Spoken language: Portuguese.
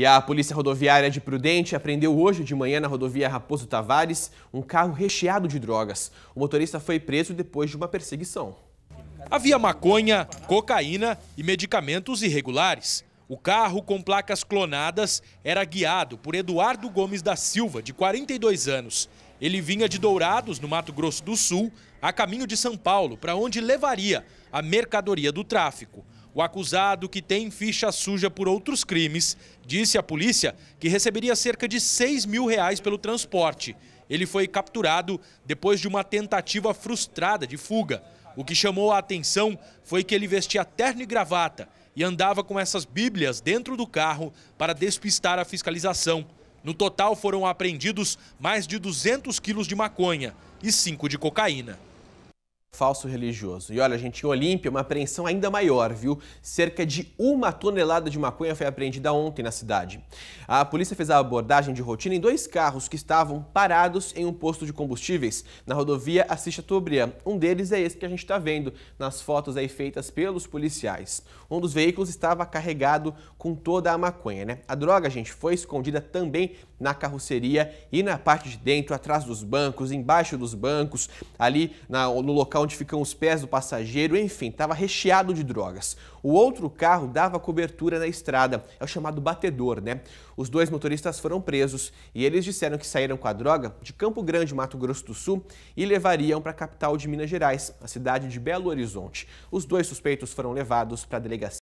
E a Polícia Rodoviária de Prudente apreendeu hoje de manhã na rodovia Raposo Tavares um carro recheado de drogas. O motorista foi preso depois de uma perseguição. Havia maconha, cocaína e medicamentos irregulares. O carro com placas clonadas era guiado por Eduardo Gomes da Silva, de 42 anos. Ele vinha de Dourados, no Mato Grosso do Sul, a caminho de São Paulo, para onde levaria a mercadoria do tráfico. O acusado, que tem ficha suja por outros crimes, disse à polícia que receberia cerca de 6 mil reais pelo transporte. Ele foi capturado depois de uma tentativa frustrada de fuga. O que chamou a atenção foi que ele vestia terno e gravata e andava com essas bíblias dentro do carro para despistar a fiscalização. No total foram apreendidos mais de 200 quilos de maconha e 5 de cocaína falso religioso. E olha, gente, em Olímpia, uma apreensão ainda maior, viu? Cerca de uma tonelada de maconha foi apreendida ontem na cidade. A polícia fez a abordagem de rotina em dois carros que estavam parados em um posto de combustíveis na rodovia Assis Chateaubriand. Um deles é esse que a gente está vendo nas fotos aí feitas pelos policiais. Um dos veículos estava carregado com toda a maconha, né? A droga, gente, foi escondida também na carroceria e na parte de dentro, atrás dos bancos, embaixo dos bancos, ali na, no local onde ficam os pés do passageiro, enfim, estava recheado de drogas. O outro carro dava cobertura na estrada, é o chamado batedor, né? Os dois motoristas foram presos e eles disseram que saíram com a droga de Campo Grande, Mato Grosso do Sul e levariam para a capital de Minas Gerais, a cidade de Belo Horizonte. Os dois suspeitos foram levados para a delegacia